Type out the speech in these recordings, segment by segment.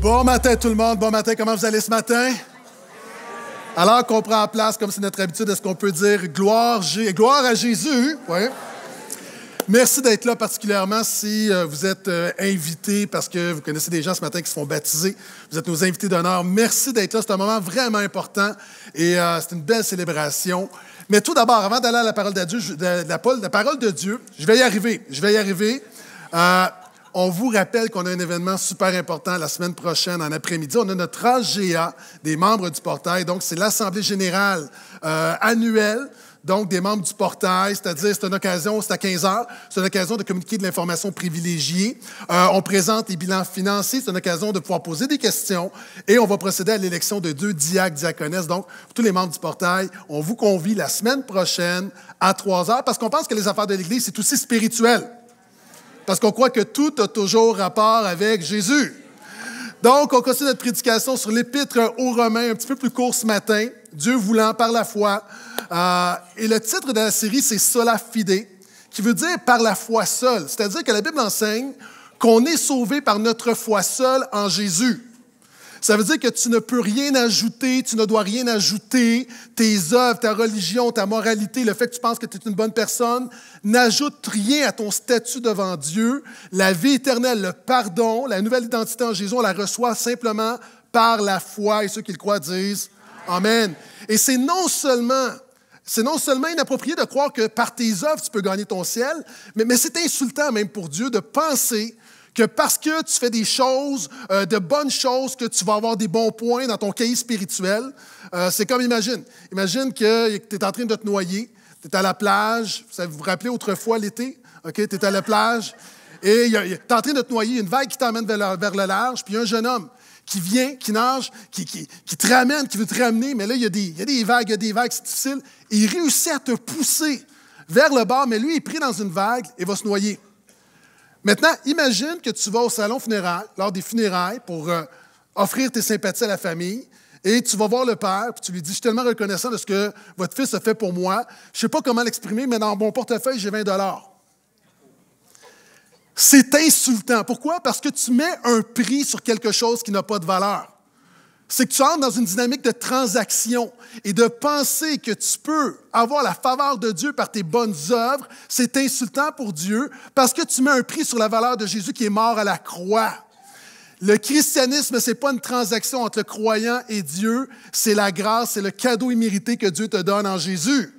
Bon matin tout le monde, bon matin, comment vous allez ce matin? Alors qu'on prend place, comme c'est notre habitude, est-ce qu'on peut dire gloire, à Jésus? Oui. Merci d'être là, particulièrement si euh, vous êtes euh, invité, parce que vous connaissez des gens ce matin qui se font baptiser. Vous êtes nos invités d'honneur. Merci d'être là. C'est un moment vraiment important et euh, c'est une belle célébration. Mais tout d'abord, avant d'aller à la parole de, Dieu, la, parole de Dieu, je vais y arriver. Je vais y arriver on vous rappelle qu'on a un événement super important la semaine prochaine, en après-midi. On a notre AGA des membres du portail. Donc, c'est l'Assemblée générale euh, annuelle donc des membres du portail, c'est-à-dire c'est une occasion, c'est à 15 heures, c'est une occasion de communiquer de l'information privilégiée. Euh, on présente les bilans financiers, c'est une occasion de pouvoir poser des questions et on va procéder à l'élection de deux diacres, diaconesses. Donc, tous les membres du portail, on vous convie la semaine prochaine à 3 heures parce qu'on pense que les affaires de l'Église, c'est aussi spirituel parce qu'on croit que tout a toujours rapport avec Jésus. Donc, on continue notre prédication sur l'épître aux Romains, un petit peu plus court ce matin, Dieu voulant par la foi. Euh, et le titre de la série, c'est Sola Fide, qui veut dire par la foi seule. C'est-à-dire que la Bible enseigne qu'on est sauvé par notre foi seule en Jésus. Ça veut dire que tu ne peux rien ajouter, tu ne dois rien ajouter. Tes œuvres, ta religion, ta moralité, le fait que tu penses que tu es une bonne personne, n'ajoute rien à ton statut devant Dieu. La vie éternelle, le pardon, la nouvelle identité en Jésus, on la reçoit simplement par la foi. Et ceux qui le croient disent Amen. Et c'est non seulement c'est non seulement inapproprié de croire que par tes œuvres, tu peux gagner ton ciel, mais, mais c'est insultant même pour Dieu de penser que parce que tu fais des choses, euh, de bonnes choses, que tu vas avoir des bons points dans ton cahier spirituel. Euh, c'est comme, imagine, imagine que tu es en train de te noyer, tu es à la plage, vous vous rappelez autrefois l'été, tu es à la plage, et tu es en train de te noyer, une vague qui t'amène vers, le large, puis un jeune homme qui vient, qui nage, qui, te ramène, qui veut te ramener, mais là, il y a des, vagues, il y a des vagues, c'est difficile, il réussit à te pousser vers le bord, mais lui, il est pris dans une vague et va se noyer. Maintenant, imagine que tu vas au salon funéraire, lors des funérailles, pour euh, offrir tes sympathies à la famille. Et tu vas voir le père, puis tu lui dis, je suis tellement reconnaissant de ce que votre fils a fait pour moi. Je ne sais pas comment l'exprimer, mais dans mon portefeuille, j'ai 20 dollars. C'est insultant. Pourquoi? Parce que tu mets un prix sur quelque chose qui n'a pas de valeur c'est que tu entres dans une dynamique de transaction et de penser que tu peux avoir la faveur de Dieu par tes bonnes œuvres, c'est insultant pour Dieu parce que tu mets un prix sur la valeur de Jésus qui est mort à la croix. Le christianisme, ce n'est pas une transaction entre le croyant et Dieu, c'est la grâce, c'est le cadeau immérité que Dieu te donne en Jésus.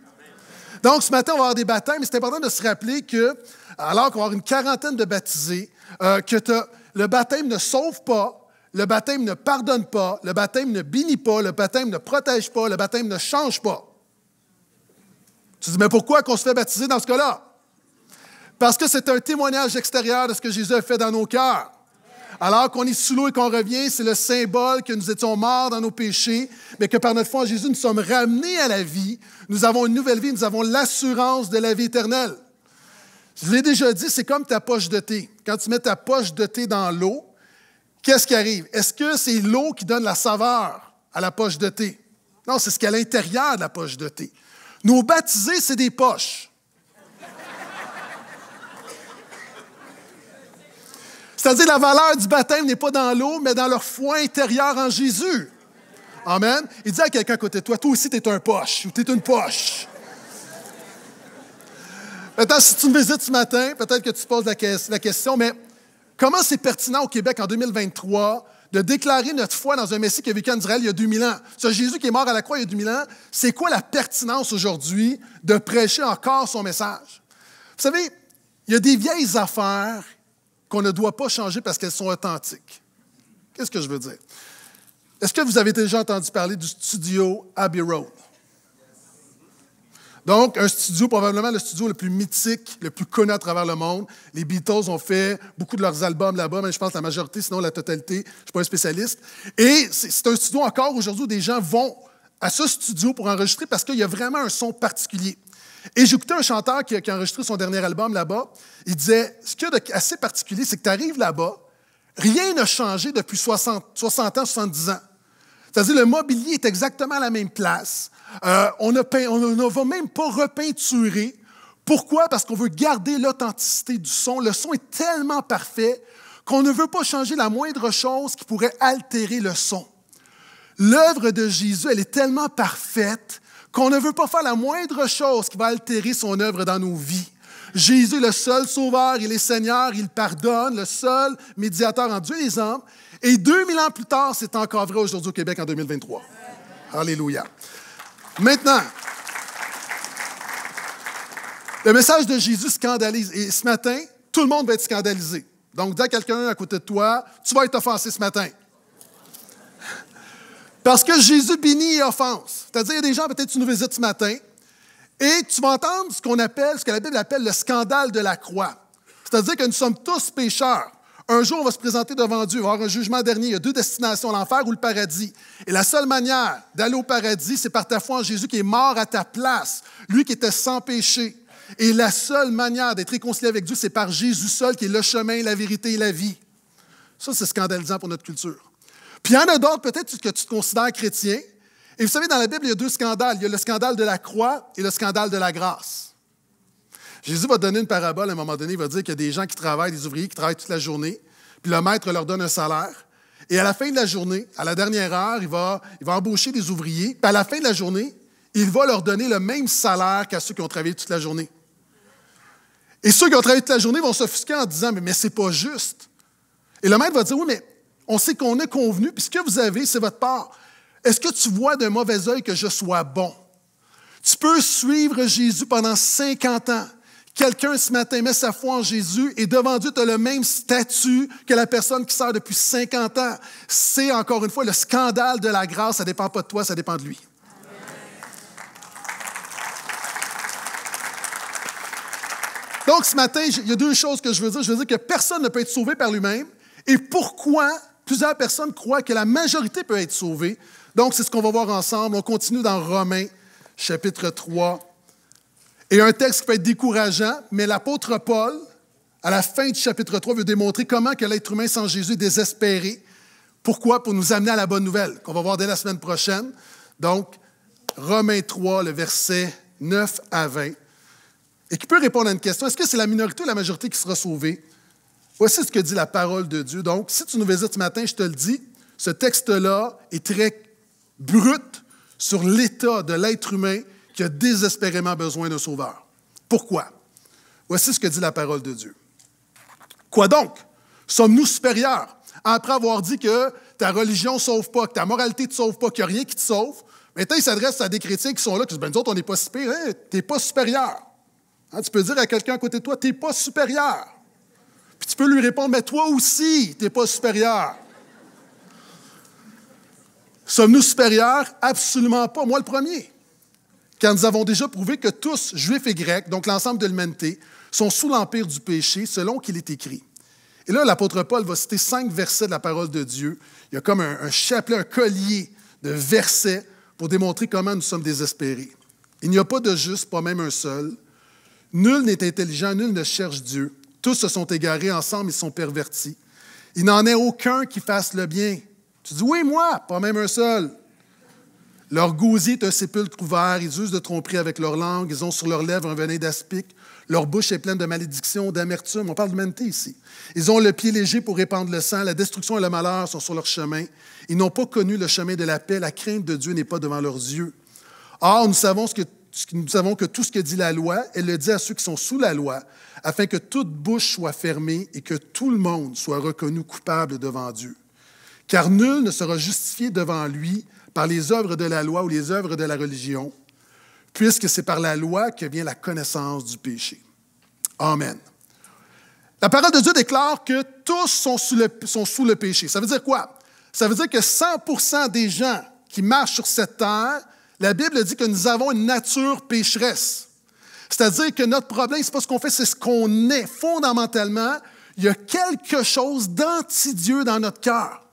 Donc, ce matin, on va avoir des baptêmes, mais c'est important de se rappeler que, alors qu'on va avoir une quarantaine de baptisés, euh, que le baptême ne sauve pas, le baptême ne pardonne pas, le baptême ne bénit pas, le baptême ne protège pas, le baptême ne change pas. Tu dis, mais pourquoi qu'on se fait baptiser dans ce cas-là? Parce que c'est un témoignage extérieur de ce que Jésus a fait dans nos cœurs. Alors qu'on est sous l'eau et qu'on revient, c'est le symbole que nous étions morts dans nos péchés, mais que par notre foi en Jésus, nous sommes ramenés à la vie. Nous avons une nouvelle vie, nous avons l'assurance de la vie éternelle. Je l'ai déjà dit, c'est comme ta poche de thé. Quand tu mets ta poche de thé dans l'eau, qu'est-ce qui arrive? Est-ce que c'est l'eau qui donne la saveur à la poche de thé? Non, c'est ce qu'il y a à l'intérieur de la poche de thé. Nos baptisés, c'est des poches. C'est-à-dire la valeur du baptême n'est pas dans l'eau, mais dans leur foi intérieur en Jésus. Amen. Il dit à quelqu'un à côté de toi, toi aussi, tu es un poche ou tu es une poche. Maintenant, si tu me visites ce matin, peut-être que tu te poses la question, mais Comment c'est pertinent au Québec en 2023 de déclarer notre foi dans un Messie qui a vécu Israël il y a 2000 ans. Ce Jésus qui est mort à la croix il y a 2000 ans, c'est quoi la pertinence aujourd'hui de prêcher encore son message? Vous savez, il y a des vieilles affaires qu'on ne doit pas changer parce qu'elles sont authentiques. Qu'est-ce que je veux dire? Est-ce que vous avez déjà entendu parler du studio Abbey Road? Donc, un studio, probablement le studio le plus mythique, le plus connu à travers le monde. Les Beatles ont fait beaucoup de leurs albums là-bas, mais je pense la majorité, sinon la totalité. Je ne suis pas un spécialiste. Et c'est un studio encore aujourd'hui où des gens vont à ce studio pour enregistrer parce qu'il y a vraiment un son particulier. Et écouté un chanteur qui a, enregistré son dernier album là-bas. Il disait Ce qu'il y a particulier, c'est que tu arrives là-bas, rien n'a changé depuis 60, 60 ans, 70 ans. C'est-à-dire le mobilier est exactement à la même place. Euh, on, ne va même pas repeinturer. Pourquoi? Parce qu'on veut garder l'authenticité du son. Le son est tellement parfait qu'on ne veut pas changer la moindre chose qui pourrait altérer le son. L'œuvre de Jésus, elle est tellement parfaite qu'on ne veut pas faire la moindre chose qui va altérer son œuvre dans nos vies. Jésus, le seul sauveur, il est Seigneur, il pardonne, le seul médiateur en Dieu et les hommes. Et 2000 ans plus tard, c'est encore vrai aujourd'hui au Québec en 2023. Alléluia. Maintenant, le message de Jésus scandalise. Et ce matin, tout le monde va être scandalisé. Donc, dis à quelqu'un à côté de toi, tu vas être offensé ce matin. Parce que Jésus bénit et offense. C'est-à-dire, il y a des gens, peut-être, tu nous visites ce matin, et tu vas entendre ce qu'on appelle, ce que la Bible appelle le scandale de la croix. C'est-à-dire que nous sommes tous pécheurs. Un jour, on va se présenter devant Dieu, avoir un jugement dernier. Il y a deux destinations, l'enfer ou le paradis. Et la seule manière d'aller au paradis, c'est par ta foi en Jésus qui est mort à ta place, lui qui était sans péché. Et la seule manière d'être réconcilié avec Dieu, c'est par Jésus seul qui est le chemin, la vérité et la vie. Ça, c'est scandalisant pour notre culture. Puis il y en a d'autres, peut-être que tu te considères chrétien. Et vous savez, dans la Bible, il y a deux scandales. Il y a le scandale de la croix et le scandale de la grâce. Jésus va donner une parabole à un moment donné. Il va dire qu'il y a des gens qui travaillent, des ouvriers qui travaillent toute la journée. Puis le maître leur donne un salaire. Et à la fin de la journée, à la dernière heure, il va, embaucher des ouvriers. Puis à la fin de la journée, il va leur donner le même salaire qu'à ceux qui ont travaillé toute la journée. Et ceux qui ont travaillé toute la journée vont s'offusquer en disant Mais, mais c'est pas juste. Et le maître va dire Oui, mais on sait qu'on est convenu, puis ce que vous avez, c'est votre part. Est-ce que tu vois d'un mauvais œil que je sois bon? Tu peux suivre Jésus pendant 50 ans quelqu'un ce matin met sa foi en Jésus et devant Dieu, tu as le même statut que la personne qui sert depuis 50 ans. C'est encore une fois le scandale de la grâce. Ça ne dépend pas de toi, ça dépend de lui. Donc ce matin, il y a deux choses que je veux dire. Je veux dire que personne ne peut être sauvé par lui-même. Et pourquoi plusieurs personnes croient que la majorité peut être sauvée? Donc c'est ce qu'on va voir ensemble. On continue dans Romains chapitre 3 et un texte qui peut être décourageant, mais l'apôtre Paul, à la fin du chapitre 3, veut démontrer comment que l'être humain sans Jésus est désespéré. Pourquoi? Pour nous amener à la bonne nouvelle, qu'on va voir dès la semaine prochaine. Donc, Romains 3, le verset 9 à 20, et qui peut répondre à une question. Est-ce que c'est la minorité ou la majorité qui sera sauvée? Voici ce que dit la parole de Dieu. Donc, si tu nous visites ce matin, je te le dis, ce texte-là est très brut sur l'état de l'être humain qui a désespérément besoin d'un sauveur. Pourquoi? Voici ce que dit la parole de Dieu. Quoi donc? Sommes-nous supérieurs? Après avoir dit que ta religion ne sauve pas, que ta moralité ne te sauve pas, qu'il n'y a rien qui te sauve, maintenant il s'adresse à des chrétiens qui sont là, qui disent, ben, nous autres, on n'est pas supérieurs. Hein, t'es tu n'es pas supérieur. Hein, tu peux dire à quelqu'un à côté de toi, tu n'es pas supérieur. Puis tu peux lui répondre, mais toi aussi, tu n'es pas supérieur. Sommes-nous supérieurs? Absolument pas. Moi, le premier car nous avons déjà prouvé que tous, juifs et grecs, donc l'ensemble de l'humanité, sont sous l'empire du péché selon qu'il est écrit. Et là, l'apôtre Paul va citer cinq versets de la parole de Dieu. Il y a comme un, chapelet, un collier de versets pour démontrer comment nous sommes désespérés. Il n'y a pas de juste, pas même un seul. Nul n'est intelligent, nul ne cherche Dieu. Tous se sont égarés ensemble, ils sont pervertis. Il n'en est aucun qui fasse le bien. Tu dis, oui, moi, pas même un seul. Leur gosier est un sépulcre ouvert, ils usent de tromperie avec leur langue, ils ont sur leurs lèvres un venin d'aspic, leur bouche est pleine de malédiction, d'amertume. On parle d'humanité ici. Ils ont le pied léger pour répandre le sang, la destruction et le malheur sont sur leur chemin. Ils n'ont pas connu le chemin de la paix, la crainte de Dieu n'est pas devant leurs yeux. Or, nous savons, que, nous savons que tout ce que dit la loi, elle le dit à ceux qui sont sous la loi, afin que toute bouche soit fermée et que tout le monde soit reconnu coupable devant Dieu. Car nul ne sera justifié devant lui par les œuvres de la loi ou les œuvres de la religion, puisque c'est par la loi que vient la connaissance du péché. Amen. La parole de Dieu déclare que tous sont sous le, péché. Ça veut dire quoi? Ça veut dire que 100% des gens qui marchent sur cette terre, la Bible dit que nous avons une nature pécheresse. C'est-à-dire que notre problème, c'est pas ce qu'on fait, c'est ce qu'on est. Fondamentalement, il y a quelque chose d'anti-Dieu dans notre cœur.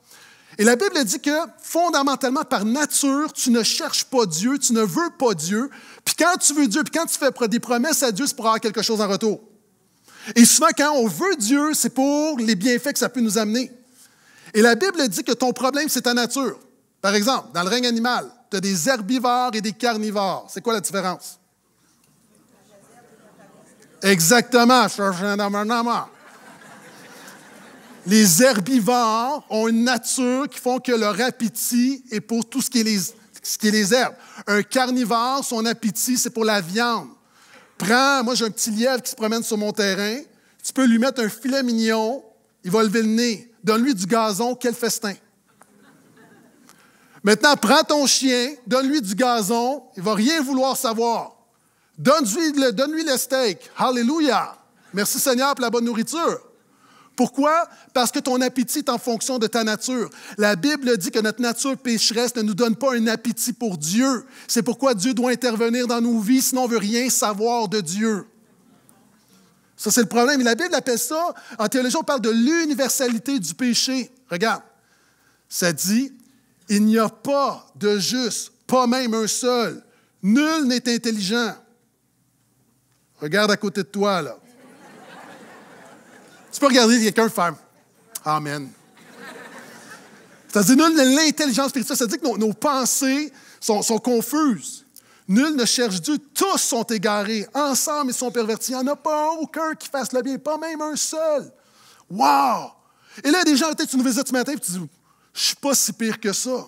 Et la Bible dit que fondamentalement, par nature, tu ne cherches pas Dieu, tu ne veux pas Dieu. Puis quand tu veux Dieu, puis quand tu fais des promesses à Dieu, c'est pour avoir quelque chose en retour. Et souvent, quand on veut Dieu, c'est pour les bienfaits que ça peut nous amener. Et la Bible dit que ton problème, c'est ta nature. Par exemple, dans le règne animal, tu as des herbivores et des carnivores. C'est quoi la différence? Exactement. Les herbivores ont une nature qui font que leur appétit est pour tout ce qui est les, ce qui les herbes. Un carnivore, son appétit, c'est pour la viande. Prends, moi j'ai un petit lièvre qui se promène sur mon terrain, tu peux lui mettre un filet mignon, il va lever le nez. Donne-lui du gazon, quel festin. Maintenant, prends ton chien, donne-lui du gazon, il va rien vouloir savoir. Donne-lui le, donne le steak. hallelujah. Merci Seigneur pour la bonne nourriture. Pourquoi? Parce que ton appétit est en fonction de ta nature. La Bible dit que notre nature pécheresse ne nous donne pas un appétit pour Dieu. C'est pourquoi Dieu doit intervenir dans nos vies, sinon on ne veut rien savoir de Dieu. Ça, c'est le problème. Et la Bible appelle ça, en théologie, on parle de l'universalité du péché. Regarde, ça dit, il n'y a pas de juste, pas même un seul. Nul n'est intelligent. Regarde à côté de toi, là. Tu peux regarder quelqu'un faire Amen. Ça dire nul l'intelligence spirituelle, ça dire que nos, pensées sont, confuses. Nul ne cherche Dieu, tous sont égarés. Ensemble, ils sont pervertis. Il n'y en a pas aucun qui fasse le bien, pas même un seul. Wow! Et là, il y a des gens, peut-être, tu nous visites ce matin et tu dis, je suis pas si pire que ça.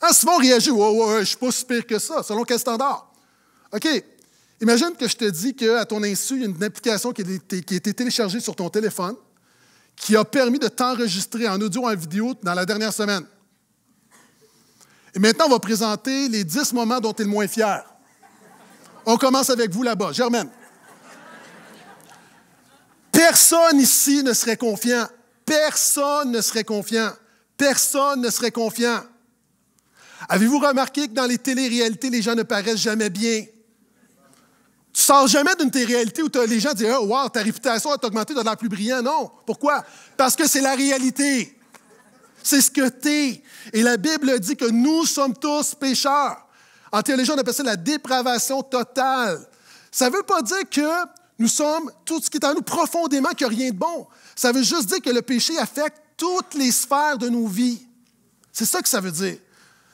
Ah, vont réagit, ouais, ouais, je suis pas si pire que ça, selon quel standard? OK, Imagine que je te dis qu'à ton insu, il y a une application qui a été, téléchargée sur ton téléphone qui a permis de t'enregistrer en audio et en vidéo dans la dernière semaine. Et maintenant, on va présenter les dix moments dont tu es le moins fier. On commence avec vous là-bas. Germaine. Personne ici ne serait confiant. Personne ne serait confiant. Personne ne serait confiant. Avez-vous remarqué que dans les télé-réalités, les gens ne paraissent jamais bien? Tu sors jamais d'une de tes réalités où les gens disent Wow, ta réputation a augmenté, de l'air plus brillant. Non. Pourquoi? Parce que c'est la réalité. C'est ce que tu es Et la Bible dit que nous sommes tous pécheurs. En théologie, on appelle ça la dépravation totale. Ça ne veut pas dire que nous sommes tout ce qui est en nous profondément, qu'il n'y a rien de bon. Ça veut juste dire que le péché affecte toutes les sphères de nos vies. C'est ça que ça veut dire.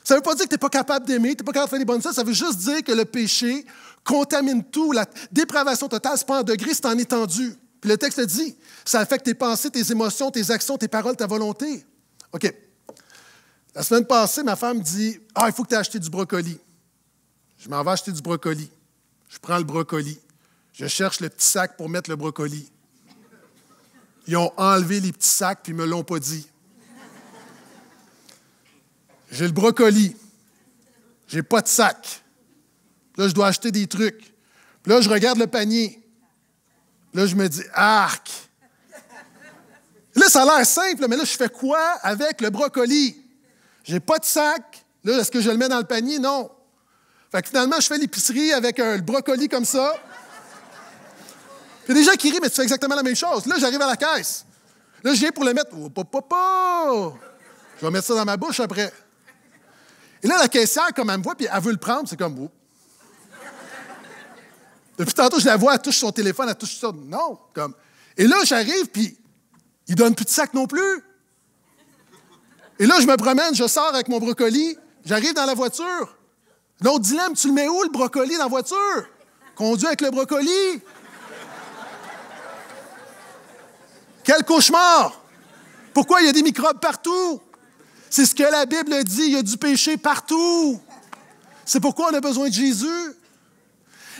Ça ne veut pas dire que tu n'es pas capable d'aimer, tu n'es pas capable de faire des bonnes choses. Ça veut juste dire que le péché contamine tout. La dépravation totale, ce n'est pas en degré, c'est en étendue. Puis le texte dit, ça affecte tes pensées, tes émotions, tes actions, tes paroles, ta volonté. OK. La semaine passée, ma femme dit Ah, il faut que tu aies acheté du brocoli. Je m'en vais acheter du brocoli. Je prends le brocoli. Je cherche le petit sac pour mettre le brocoli. Ils ont enlevé les petits sacs puis ils me l'ont pas dit. J'ai le brocoli. J'ai pas de sac. Là, je dois acheter des trucs. Puis là, je regarde le panier. Là, je me dis, arc! Là, ça a l'air simple, mais là, je fais quoi avec le brocoli? J'ai pas de sac. Là, est-ce que je le mets dans le panier? Non. Fait que finalement, je fais l'épicerie avec un, euh, le brocoli comme ça. Il y a qui rient, mais tu fais exactement la même chose. Là, j'arrive à la caisse. Là, je viens pour le mettre. Oh, papa, papa! Je vais mettre ça dans ma bouche après. Et là, la caissière, comme elle me voit, puis elle veut le prendre, c'est comme, oh, depuis tantôt, je la vois, elle touche son téléphone, elle touche ça. Non, comme. Et là, j'arrive, puis il donne plus de sac non plus. Et là, je me promène, je sors avec mon brocoli, j'arrive dans la voiture. L'autre dilemme, tu le mets où, le brocoli, dans la voiture? Conduit avec le brocoli. Quel cauchemar! Pourquoi il y a des microbes partout? C'est ce que la Bible dit, il y a du péché partout. C'est pourquoi on a besoin de Jésus.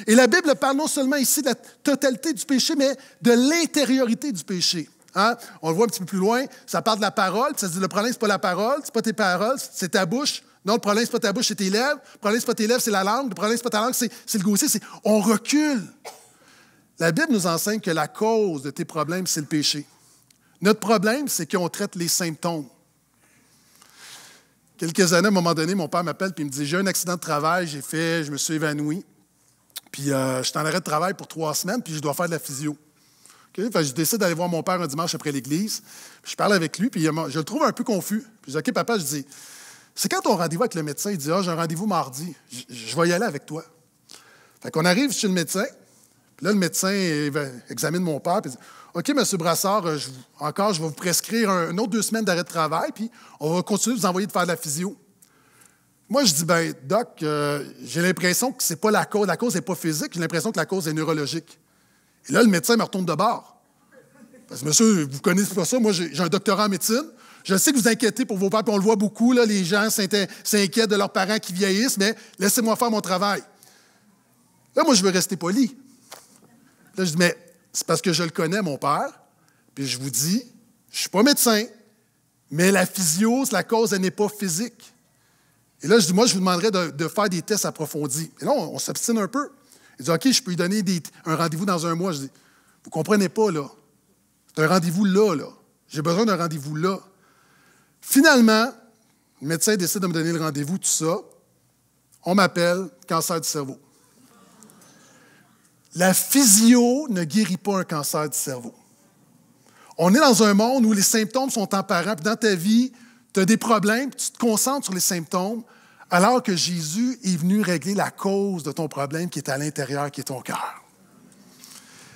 Et la Bible parle non seulement ici de la totalité du péché, mais de l'intériorité du péché. Hein? On le voit un petit peu plus loin, ça parle de la parole, ça dit le problème, c'est pas la parole, c'est pas tes paroles, c'est ta bouche. Non, le problème, c'est pas ta bouche, c'est tes lèvres. Le problème, c'est pas tes lèvres, c'est la langue. Le problème, c'est pas ta langue, c'est le gossier. on recule. La Bible nous enseigne que la cause de tes problèmes, c'est le péché. Notre problème, c'est qu'on traite les symptômes. Quelques années, à un moment donné, mon père m'appelle et me dit J'ai eu un accident de travail, j'ai fait, je me suis évanoui. Puis euh, je suis en arrêt de travail pour trois semaines, puis je dois faire de la physio. je décide d'aller voir mon père un dimanche après l'église. Je parle avec lui, puis je le trouve un peu confus. Puis je dis OK, papa, je dis C'est quand ton rendez-vous avec le médecin Il dit Ah, j'ai un rendez-vous mardi. Je, vais y aller avec toi. Fait qu'on arrive chez le médecin. là, le médecin examine mon père, puis dit OK, M. Brassard, euh, encore, je vais vous prescrire une autre deux semaines d'arrêt de travail, puis on va continuer de vous envoyer de faire de la physio. Moi, je dis, ben, Doc, euh, j'ai l'impression que c'est pas la cause. La cause n'est pas physique, j'ai l'impression que la cause est neurologique. Et là, le médecin me retourne de bord. Parce que, monsieur, vous connaissez pas ça. Moi, j'ai un doctorat en médecine. Je sais que vous inquiétez pour vos parents, puis on le voit beaucoup, là, les gens s'inquiètent de leurs parents qui vieillissent, mais laissez-moi faire mon travail. Là, moi, je veux rester poli. Là, je dis, mais c'est parce que je le connais, mon père, puis je vous dis, je ne suis pas médecin, mais la physiose, la cause, elle n'est pas physique. Et là, je dis, moi, je vous demanderais de, faire des tests approfondis. Et là, on, s'abstine un peu. Il dit, OK, je peux lui donner un rendez-vous dans un mois. Je dis, vous ne comprenez pas, là. C'est un rendez-vous là, là. J'ai besoin d'un rendez-vous là. Finalement, le médecin décide de me donner le rendez-vous, tout ça. On m'appelle cancer du cerveau. La physio ne guérit pas un cancer du cerveau. On est dans un monde où les symptômes sont emparants. dans ta vie, tu as des problèmes, tu te concentres sur les symptômes, alors que Jésus est venu régler la cause de ton problème qui est à l'intérieur, qui est ton cœur.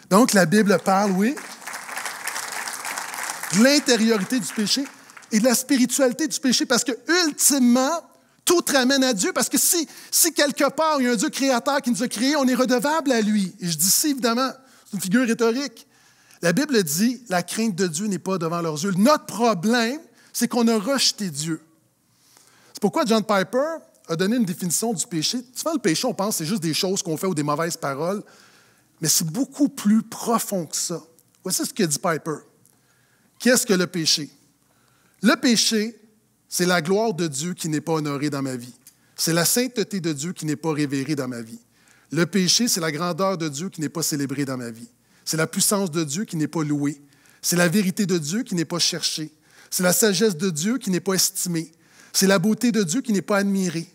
Donc, la Bible parle, oui, de l'intériorité du péché et de la spiritualité du péché, parce que ultimement, tout ramène à Dieu, parce que si, si quelque part il y a un Dieu créateur qui nous a créés, on est redevable à lui. Et je dis si, évidemment, c'est une figure rhétorique. La Bible dit, la crainte de Dieu n'est pas devant leurs yeux. Notre problème, c'est qu'on a rejeté Dieu. C'est pourquoi John Piper a donné une définition du péché. Souvent, le péché, on pense que c'est juste des choses qu'on fait ou des mauvaises paroles, mais c'est beaucoup plus profond que ça. Voici ce que dit Piper. Qu'est-ce que le péché? Le péché, c'est la gloire de Dieu qui n'est pas honorée dans ma vie. C'est la sainteté de Dieu qui n'est pas révérée dans ma vie. Le péché, c'est la grandeur de Dieu qui n'est pas célébrée dans ma vie. C'est la puissance de Dieu qui n'est pas louée. C'est la vérité de Dieu qui n'est pas cherchée. C'est la sagesse de Dieu qui n'est pas estimée. C'est la beauté de Dieu qui n'est pas admirée.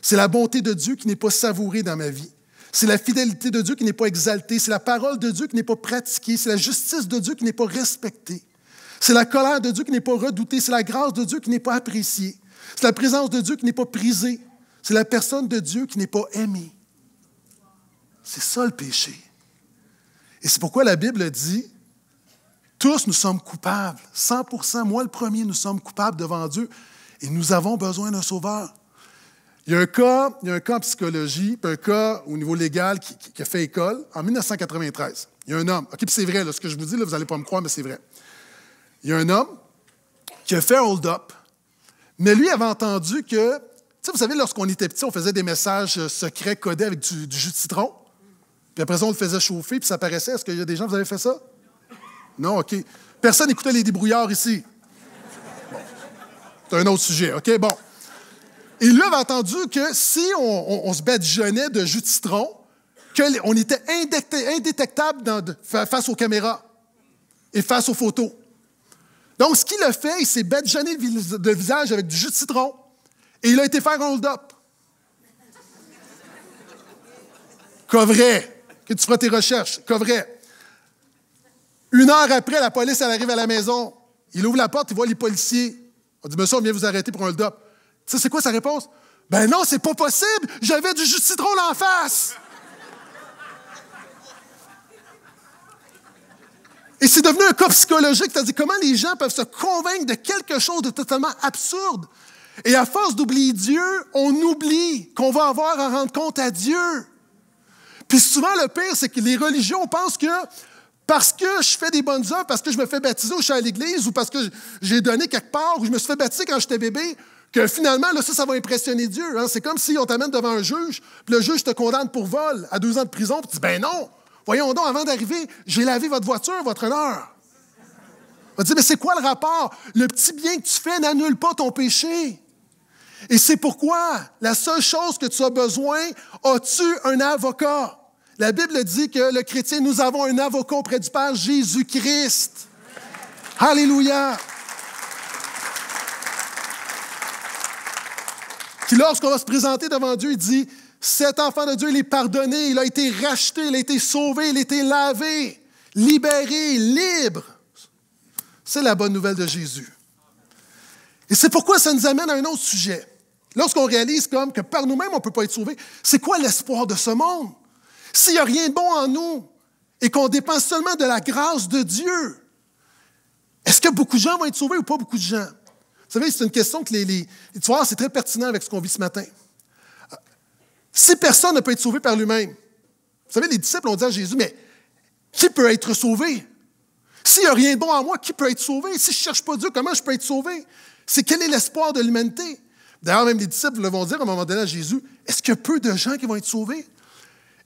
C'est la bonté de Dieu qui n'est pas savourée dans ma vie. C'est la fidélité de Dieu qui n'est pas exaltée. C'est la parole de Dieu qui n'est pas pratiquée. C'est la justice de Dieu qui n'est pas respectée. C'est la colère de Dieu qui n'est pas redoutée. C'est la grâce de Dieu qui n'est pas appréciée. C'est la présence de Dieu qui n'est pas prisée. C'est la personne de Dieu qui n'est pas aimée. C'est ça le péché. Et c'est pourquoi la Bible dit, tous nous sommes coupables. 100 moi le premier, nous sommes coupables devant Dieu et nous avons besoin d'un sauveur. Il y a un cas, il y a un cas en psychologie, puis un cas au niveau légal qui, a fait école en 1993. Il y a un homme, OK, c'est vrai, ce que je vous dis, vous n'allez pas me croire, mais c'est vrai. Il y a un homme qui a fait hold-up, mais lui avait entendu que, tu sais, vous savez, lorsqu'on était petit, on faisait des messages secrets codés avec du, jus de citron, puis après ça, on le faisait chauffer, puis ça paraissait. Est-ce qu'il y a des gens, vous avez fait ça? Non, OK. Personne n'écoutait les débrouillards ici. C'est un autre sujet, OK? Bon. Et lui avait entendu que si on, se bête se de jus de citron, qu'on était indétectable face aux caméras et face aux photos. Donc, ce qu'il a fait, il s'est badigeonné de visage avec du jus de citron et il a été fait un hold-up. vrai que tu feras tes recherches, vrai? Une heure après, la police, arrive à la maison. Il ouvre la porte, il voit les policiers. On dit, monsieur, on vient vous arrêter pour un hold-up. Tu sais, c'est quoi sa réponse? Ben non, c'est pas possible, j'avais du jus de citron en face. Et c'est devenu un cas psychologique, c'est-à-dire comment les gens peuvent se convaincre de quelque chose de totalement absurde. Et à force d'oublier Dieu, on oublie qu'on va avoir à rendre compte à Dieu. Puis souvent, le pire, c'est que les religions pensent que parce que je fais des bonnes œuvres, parce que je me fais baptiser au je à l'église, ou parce que j'ai donné quelque part, ou je me suis fait baptiser quand j'étais bébé, que finalement, là, ça, ça va impressionner Dieu. Hein. C'est comme si on t'amène devant un juge, le juge te condamne pour vol à deux ans de prison, puis tu dis Ben non, voyons donc, avant d'arriver, j'ai lavé votre voiture, votre honneur. On va dire Mais c'est quoi le rapport Le petit bien que tu fais n'annule pas ton péché. Et c'est pourquoi la seule chose que tu as besoin, as-tu un avocat la Bible dit que le chrétien, nous avons un avocat auprès du Père, Jésus-Christ. Alléluia. Qui, lorsqu'on va se présenter devant Dieu, il dit, cet enfant de Dieu, il est pardonné, il a été racheté, il a été sauvé, il a été lavé, libéré, libre. C'est la bonne nouvelle de Jésus. Et c'est pourquoi ça nous amène à un autre sujet. Lorsqu'on réalise comme que par nous-mêmes, on ne peut pas être sauvé, c'est quoi l'espoir de ce monde? S'il n'y a rien de bon en nous et qu'on dépend seulement de la grâce de Dieu, est-ce que beaucoup de gens vont être sauvés ou pas beaucoup de gens? Vous savez, c'est une question que les. tu vois, c'est très pertinent avec ce qu'on vit ce matin. Euh, si personne ne peut être sauvé par lui-même, vous savez, les disciples ont dit à Jésus, mais qui peut être sauvé? S'il n'y a rien de bon en moi, qui peut être sauvé? Si je ne cherche pas Dieu, comment je peux être sauvé? C'est quel est l'espoir de l'humanité? D'ailleurs, même les disciples le vont dire à un moment donné à Jésus, est-ce qu'il y a peu de gens qui vont être sauvés?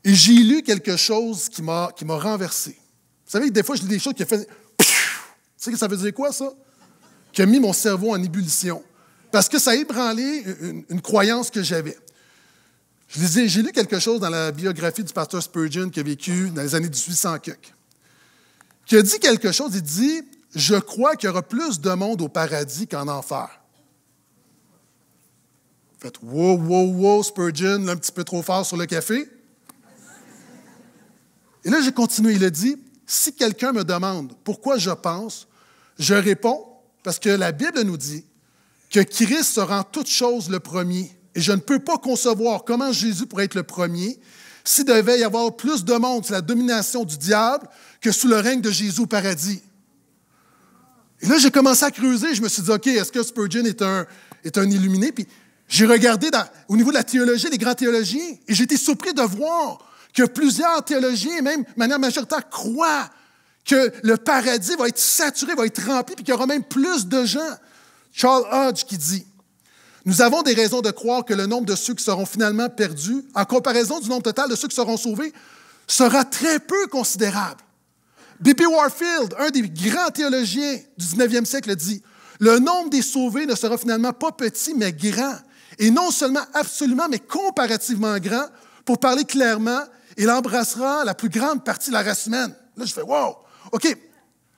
Et j'ai lu quelque chose qui m'a renversé. Vous savez, des fois, je lis des choses qui ont fait. Tu sais que ça veut dire quoi, ça? Qui a mis mon cerveau en ébullition. Parce que ça a ébranlé une, croyance que j'avais. Je j'ai lu quelque chose dans la biographie du pasteur Spurgeon qui a vécu dans les années 1800 qui a dit quelque chose, il dit Je crois qu'il y aura plus de monde au paradis qu'en enfer. Faites Wow, wow, wow, Spurgeon, là, un petit peu trop fort sur le café. Et là, j'ai continué. Il a dit, si quelqu'un me demande pourquoi je pense, je réponds, parce que la Bible nous dit que Christ sera en toute chose le premier. Et je ne peux pas concevoir comment Jésus pourrait être le premier s'il devait y avoir plus de monde sous la domination du diable que sous le règne de Jésus au paradis. Et là, j'ai commencé à creuser. Je me suis dit, OK, est-ce que Spurgeon est un, est un illuminé? Puis j'ai regardé au niveau de la théologie, des grands théologiens, et j'ai été surpris de voir que plusieurs théologiens, même de manière majoritaire, croient que le paradis va être saturé, va être rempli, puis qu'il y aura même plus de gens. Charles Hodge qui dit Nous avons des raisons de croire que le nombre de ceux qui seront finalement perdus, en comparaison du nombre total de ceux qui seront sauvés, sera très peu considérable. B.P. Warfield, un des grands théologiens du 19e siècle, dit Le nombre des sauvés ne sera finalement pas petit, mais grand. Et non seulement absolument, mais comparativement grand. Pour parler clairement, il embrassera la plus grande partie de la race humaine. Là, je fais Wow! OK,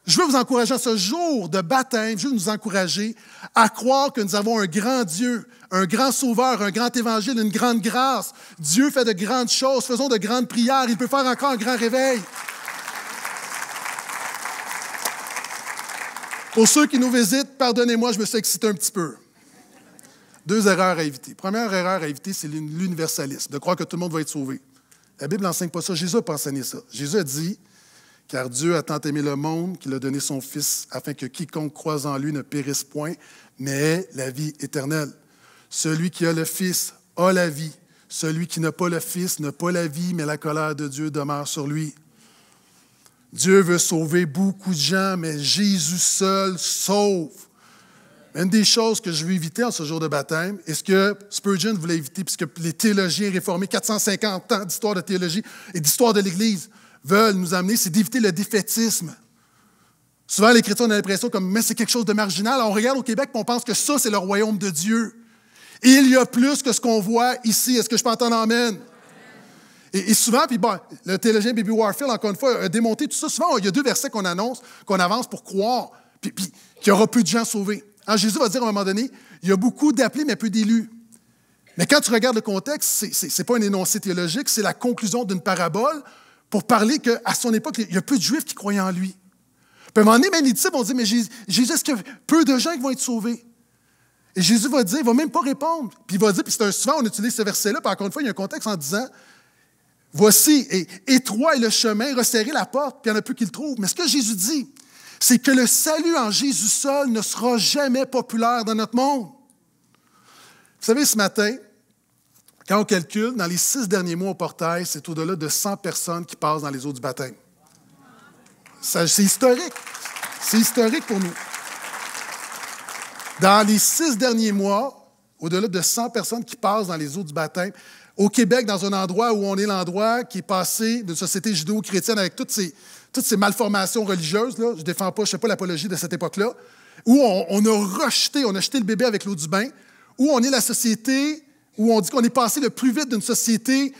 je veux vous encourager à ce jour de baptême, je veux nous encourager à croire que nous avons un grand Dieu, un grand Sauveur, un grand Évangile, une grande grâce. Dieu fait de grandes choses, faisons de grandes prières, il peut faire encore un grand réveil. Pour ceux qui nous visitent, pardonnez-moi, je me suis excité un petit peu. Deux erreurs à éviter. Première erreur à éviter, c'est l'universalisme, de croire que tout le monde va être sauvé. La Bible n'enseigne pas ça. Jésus n'a pas enseigné ça. Jésus a dit Car Dieu a tant aimé le monde qu'il a donné son Fils, afin que quiconque croise en lui ne périsse point, mais ait la vie éternelle. Celui qui a le Fils a la vie. Celui qui n'a pas le Fils n'a pas la vie, mais la colère de Dieu demeure sur lui. Dieu veut sauver beaucoup de gens, mais Jésus seul sauve. Une des choses que je veux éviter en ce jour de baptême, et ce que Spurgeon voulait éviter, puisque les théologiens réformés, 450 ans d'histoire de théologie et d'histoire de l'Église, veulent nous amener, c'est d'éviter le défaitisme. Souvent, les chrétiens ont l'impression que mais c'est quelque chose de marginal. On regarde au Québec et on pense que ça, c'est le royaume de Dieu. Et il y a plus que ce qu'on voit ici. Est-ce que je peux entendre Amen? Et, souvent, puis bon, le théologien Baby Warfield, encore une fois, a démonté tout ça. Souvent, il y a deux versets qu'on annonce, qu'on avance pour croire, puis, qu'il n'y aura plus de gens sauvés. Jésus va dire à un moment donné, il y a beaucoup d'appelés, mais peu d'élus. Mais quand tu regardes le contexte, ce n'est pas un énoncé théologique, c'est la conclusion d'une parabole pour parler qu'à son époque, il y a peu de Juifs qui croyaient en lui. Puis à un moment les disciples vont dire, mais Jésus, est-ce qu'il y a peu de gens qui vont être sauvés? Et Jésus va dire, il ne va même pas répondre. Puis il va dire, puis c'est un, souvent on utilise ce verset-là, puis encore une fois, il y a un contexte en disant, voici, et, étroit est le chemin, resserrez la porte, puis il n'y en a plus qui le trouvent. Mais ce que Jésus dit, c'est que le salut en Jésus seul ne sera jamais populaire dans notre monde. Vous savez, ce matin, quand on calcule, dans les six derniers mois au portail, c'est au-delà de 100 personnes qui passent dans les eaux du baptême. C'est historique. C'est historique pour nous. Dans les six derniers mois, au-delà de 100 personnes qui passent dans les eaux du baptême, au Québec, dans un endroit où on est l'endroit qui est passé d'une société judéo-chrétienne avec toutes ces toutes ces malformations religieuses, là, je défends pas, je ne sais pas l'apologie de cette époque-là, où on, a rejeté, on a jeté le bébé avec l'eau du bain, où on est la société, où on dit qu'on est passé le plus vite d'une société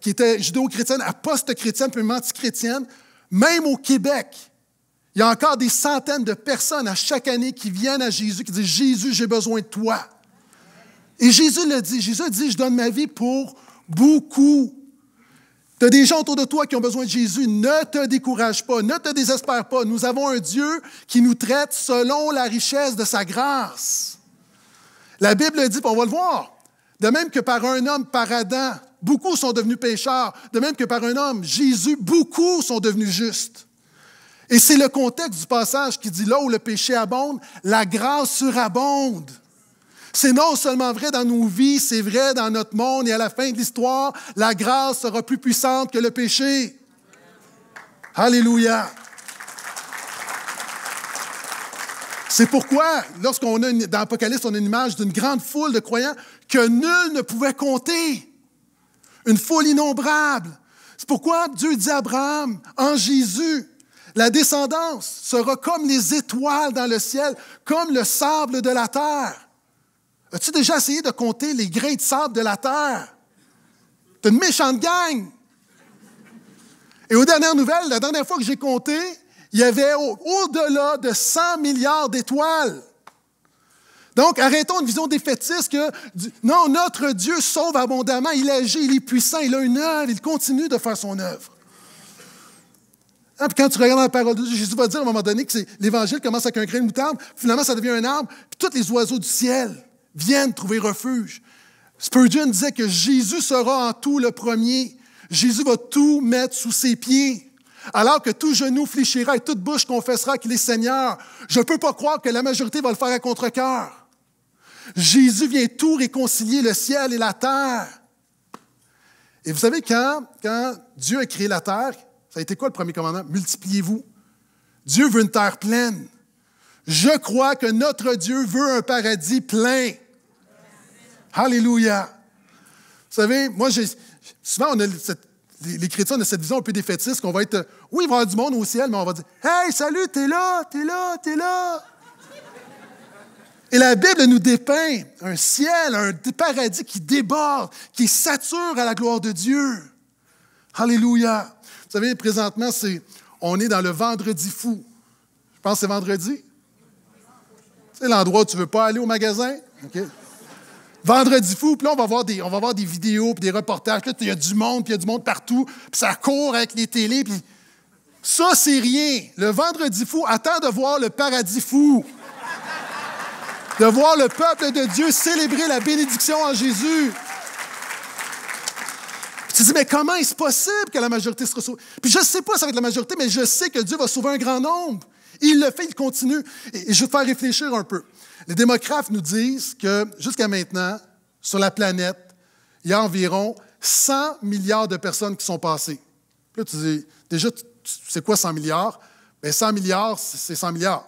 qui était judéo-chrétienne à post-chrétienne, puis anti-chrétienne. Même au Québec, il y a encore des centaines de personnes à chaque année qui viennent à Jésus, qui disent Jésus, j'ai besoin de toi. Et Jésus le dit. Jésus dit Je donne ma vie pour beaucoup tu as des gens autour de toi qui ont besoin de Jésus. Ne te décourage pas, ne te désespère pas. Nous avons un Dieu qui nous traite selon la richesse de sa grâce. La Bible dit, on va le voir, de même que par un homme, par Adam, beaucoup sont devenus pécheurs, de même que par un homme, Jésus, beaucoup sont devenus justes. Et c'est le contexte du passage qui dit, là où le péché abonde, la grâce surabonde. C'est non seulement vrai dans nos vies, c'est vrai dans notre monde et à la fin de l'histoire, la grâce sera plus puissante que le péché. Alléluia. C'est pourquoi, lorsqu'on a, dans l'Apocalypse, on a une image d'une grande foule de croyants que nul ne pouvait compter. Une foule innombrable. C'est pourquoi Dieu dit à Abraham, en Jésus, la descendance sera comme les étoiles dans le ciel, comme le sable de la terre. As-tu déjà essayé de compter les grains de sable de la terre? T'es une méchante gang! Et aux dernières nouvelles, la dernière fois que j'ai compté, il y avait au-delà de 100 milliards d'étoiles. Donc, arrêtons une vision défaitiste que, non, notre Dieu sauve abondamment, il agit, il est puissant, il a une œuvre, il continue de faire son œuvre. Hein, puis quand tu regardes la parole de Dieu, Jésus va dire à un moment donné que l'Évangile commence avec un grain de moutarde, finalement ça devient un arbre, puis tous les oiseaux du ciel viennent trouver refuge. Spurgeon disait que Jésus sera en tout le premier. Jésus va tout mettre sous ses pieds. Alors que tout genou fléchira et toute bouche confessera qu'il est Seigneur, je ne peux pas croire que la majorité va le faire à contre-cœur. Jésus vient tout réconcilier le ciel et la terre. Et vous savez, quand, quand Dieu a créé la terre, ça a été quoi le premier commandement? Multipliez-vous. Dieu veut une terre pleine. Je crois que notre Dieu veut un paradis plein. Alléluia. Vous savez, moi, souvent, les chrétiens, ont cette vision un peu défaitiste qu'on va être, oui, il va y avoir du monde au ciel, mais on va dire, hey, salut, t'es là, t'es là, t'es là. Et la Bible nous dépeint un ciel, un paradis qui déborde, qui sature à la gloire de Dieu. Alléluia. Vous savez, présentement, c'est, on est dans le vendredi fou. Je pense que c'est vendredi. C'est l'endroit où tu ne veux pas aller au magasin. OK? Vendredi fou, puis là, on va voir des, on va voir des vidéos, puis des reportages. Il y a du monde, puis il y a du monde partout, puis ça court avec les télés. Puis... Ça, c'est rien. Le vendredi fou, attends de voir le paradis fou. De voir le peuple de Dieu célébrer la bénédiction en Jésus. Tu te dis, mais comment est-ce possible que la majorité se sauvée? Puis je ne sais pas ça va être la majorité, mais je sais que Dieu va sauver un grand nombre. Il le fait, il continue. Et je vais te faire réfléchir un peu. Les démographes nous disent que jusqu'à maintenant, sur la planète, il y a environ 100 milliards de personnes qui sont passées. Là, tu dis, déjà, c'est quoi 100 milliards? Bien, 100 milliards, c'est 100 milliards.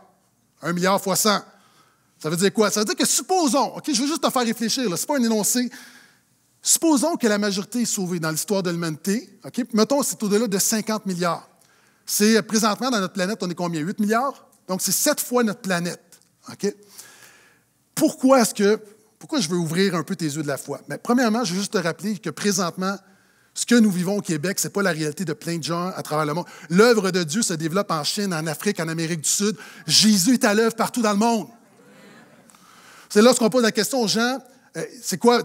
1 milliard fois 100. Ça veut dire quoi? Ça veut dire que supposons, OK, je veux juste te faire réfléchir, ce n'est pas un énoncé. Supposons que la majorité est sauvée dans l'histoire de l'humanité, OK? Mettons, c'est au-delà de 50 milliards. C'est euh, présentement dans notre planète, on est combien? 8 milliards? Donc, c'est 7 fois notre planète, OK? pourquoi est-ce que, pourquoi je veux ouvrir un peu tes yeux de la foi? Mais premièrement, je veux juste te rappeler que présentement, ce que nous vivons au Québec, ce n'est pas la réalité de plein de gens à travers le monde. L'œuvre de Dieu se développe en Chine, en Afrique, en Amérique du Sud. Jésus est à l'œuvre partout dans le monde. C'est lorsqu'on pose la question aux gens, euh, euh, c'est quoi,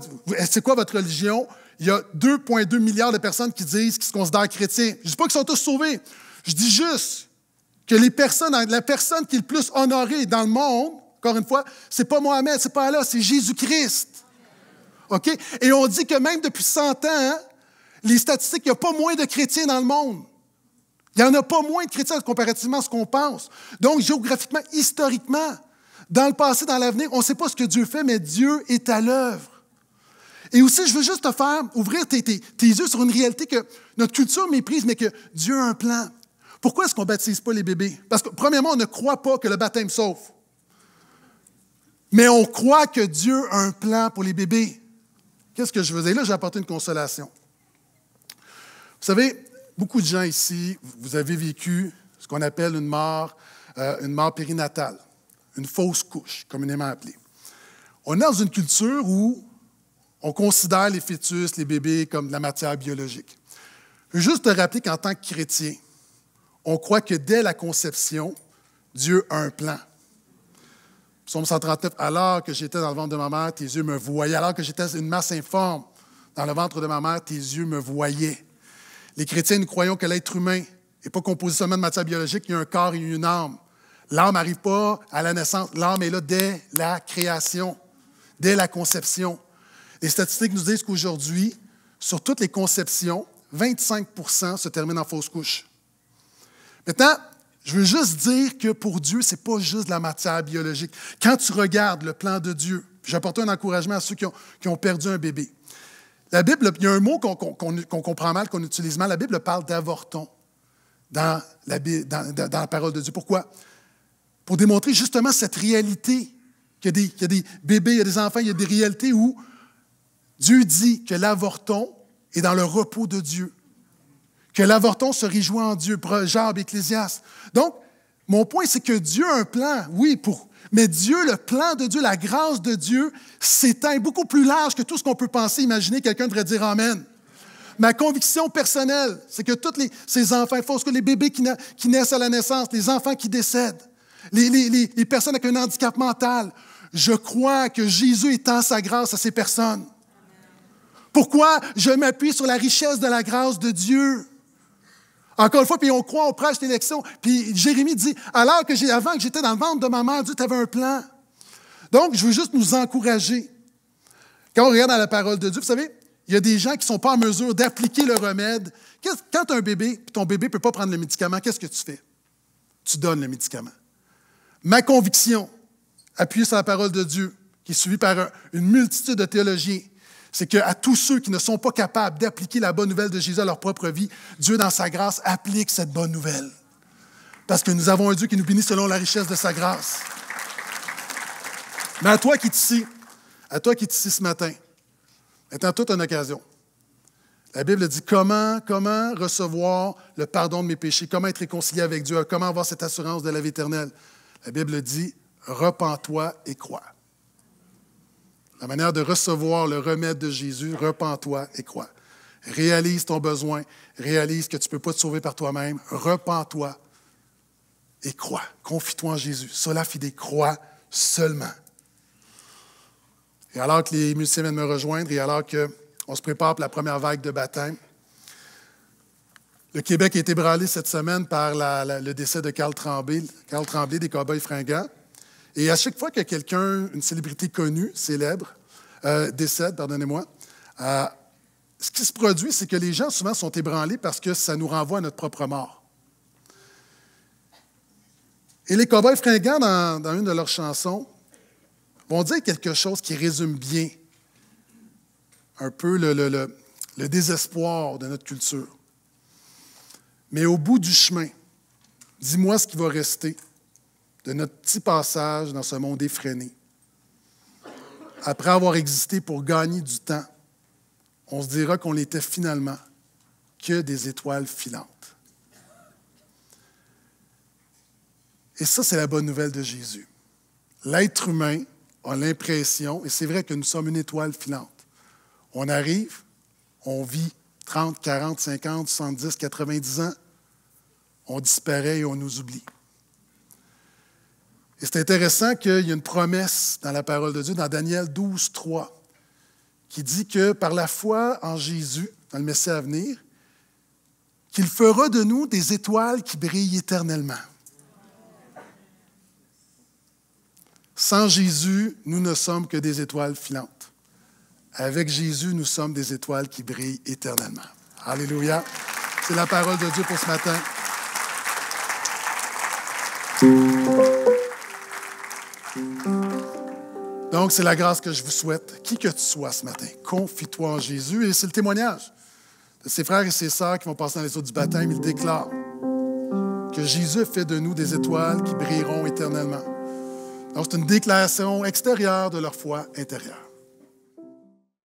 votre religion? Il y a 2,2 milliards de personnes qui disent qu'ils se considèrent chrétiens. Je ne dis pas qu'ils sont tous sauvés. Je dis juste que les personnes, la personne qui est le plus honorée dans le monde, encore une fois, ce n'est pas Mohamed, n'est pas Allah, c'est Jésus-Christ. OK? Et on dit que même depuis 100 ans, hein, les statistiques, il n'y a pas moins de chrétiens dans le monde. Il n'y en a pas moins de chrétiens comparativement à ce qu'on pense. Donc, géographiquement, historiquement, dans le passé, dans l'avenir, on ne sait pas ce que Dieu fait, mais Dieu est à l'œuvre. Et aussi, je veux juste te faire ouvrir tes, yeux sur une réalité que notre culture méprise, mais que Dieu a un plan. Pourquoi est-ce qu'on ne baptise pas les bébés? Parce que, premièrement, on ne croit pas que le baptême sauve. Mais on croit que Dieu a un plan pour les bébés. Qu'est-ce que je faisais là? J'ai apporté une consolation. Vous savez, beaucoup de gens ici, vous avez vécu ce qu'on appelle une mort, euh, une mort périnatale, une fausse couche, communément appelée. On est dans une culture où on considère les fœtus, les bébés comme de la matière biologique. Je veux juste te rappeler qu'en tant que chrétien, on croit que dès la conception, Dieu a un plan. Psalm 139, alors que j'étais dans le ventre de ma mère, tes yeux me voyaient. Alors que j'étais une masse informe dans le ventre de ma mère, tes yeux me voyaient. Les chrétiens, nous croyons que l'être humain n'est pas composé seulement de matière biologique, il y a un corps et une âme. L'âme n'arrive pas à la naissance, l'âme est là dès la création, dès la conception. Les statistiques nous disent qu'aujourd'hui, sur toutes les conceptions, 25 se terminent en fausse couche. Maintenant, je veux juste dire que pour Dieu, ce n'est pas juste de la matière biologique. Quand tu regardes le plan de Dieu, j'apporte un encouragement à ceux qui ont, perdu un bébé. La Bible, il y a un mot qu'on comprend mal, qu'on utilise mal. La Bible parle d'avorton dans la, parole de Dieu. Pourquoi? Pour démontrer justement cette réalité qu'il y, a des bébés, il y a des enfants, il y a des réalités où Dieu dit que l'avorton est dans le repos de Dieu que l'avorton se réjouit en Dieu, Job, Ecclésiaste. Donc, mon point, c'est que Dieu a un plan, oui, pour, mais Dieu, le plan de Dieu, la grâce de Dieu s'éteint beaucoup plus large que tout ce qu'on peut penser, imaginer. Quelqu'un devrait dire Amen. Ma conviction personnelle, c'est que tous ces enfants, il faut que les bébés qui, naissent à la naissance, les enfants qui décèdent, les personnes avec un handicap mental, je crois que Jésus étend sa grâce à ces personnes. Pourquoi je m'appuie sur la richesse de la grâce de Dieu? Encore une fois, puis on croit, on prêche l'élection. Puis Jérémie dit, alors que j'ai, avant que j'étais dans le ventre de ma mère, Dieu avais un plan. Donc, je veux juste nous encourager. Quand on regarde à la parole de Dieu, vous savez, il y a des gens qui ne sont pas en mesure d'appliquer le remède. Quand tu as un bébé, puis ton bébé ne peut pas prendre le médicament, qu'est-ce que tu fais? Tu donnes le médicament. Ma conviction, appuyée sur la parole de Dieu, qui est suivie par une multitude de théologiens, c'est qu'à tous ceux qui ne sont pas capables d'appliquer la bonne nouvelle de Jésus à leur propre vie, Dieu, dans sa grâce, applique cette bonne nouvelle. Parce que nous avons un Dieu qui nous bénit selon la richesse de sa grâce. Mais à toi qui es ici, à toi qui es ici ce matin, étant toute une occasion, la Bible dit comment, comment recevoir le pardon de mes péchés, comment être réconcilié avec Dieu, comment avoir cette assurance de la vie éternelle. La Bible dit, repens-toi et crois. La manière de recevoir le remède de Jésus, repens-toi et crois. Réalise ton besoin, réalise que tu ne peux pas te sauver par toi-même, repens-toi et crois. Confie-toi en Jésus. cela fait des croix seulement. Et alors que les musiciens viennent me rejoindre et alors qu'on se prépare pour la première vague de baptême, le Québec a été brûlé cette semaine par le décès de Carl Tremblay, Carl Tremblay des Cowboys fringants. Et à chaque fois que quelqu'un, une célébrité connue, célèbre, euh, décède, pardonnez-moi, euh, ce qui se produit, c'est que les gens souvent sont ébranlés parce que ça nous renvoie à notre propre mort. Et les cowboys fringants, dans, une de leurs chansons, vont dire quelque chose qui résume bien un peu le désespoir de notre culture. Mais au bout du chemin, dis-moi ce qui va rester de notre petit passage dans ce monde effréné. Après avoir existé pour gagner du temps, on se dira qu'on n'était finalement que des étoiles filantes. Et ça, c'est la bonne nouvelle de Jésus. L'être humain a l'impression, et c'est vrai que nous sommes une étoile filante. On arrive, on vit 30, 40, 50, 70, 90 ans, on disparaît et on nous oublie. Et c'est intéressant qu'il y a une promesse dans la parole de Dieu, dans Daniel 12, 3, qui dit que par la foi en Jésus, dans le Messie à venir, qu'il fera de nous des étoiles qui brillent éternellement. Sans Jésus, nous ne sommes que des étoiles filantes. Avec Jésus, nous sommes des étoiles qui brillent éternellement. Alléluia. C'est la parole de Dieu pour ce matin. Donc, c'est la grâce que je vous souhaite, qui que tu sois ce matin. Confie-toi en Jésus et c'est le témoignage de ses frères et ses sœurs qui vont passer dans les eaux du baptême. Ils déclarent que Jésus fait de nous des étoiles qui brilleront éternellement. Donc, c'est une déclaration extérieure de leur foi intérieure.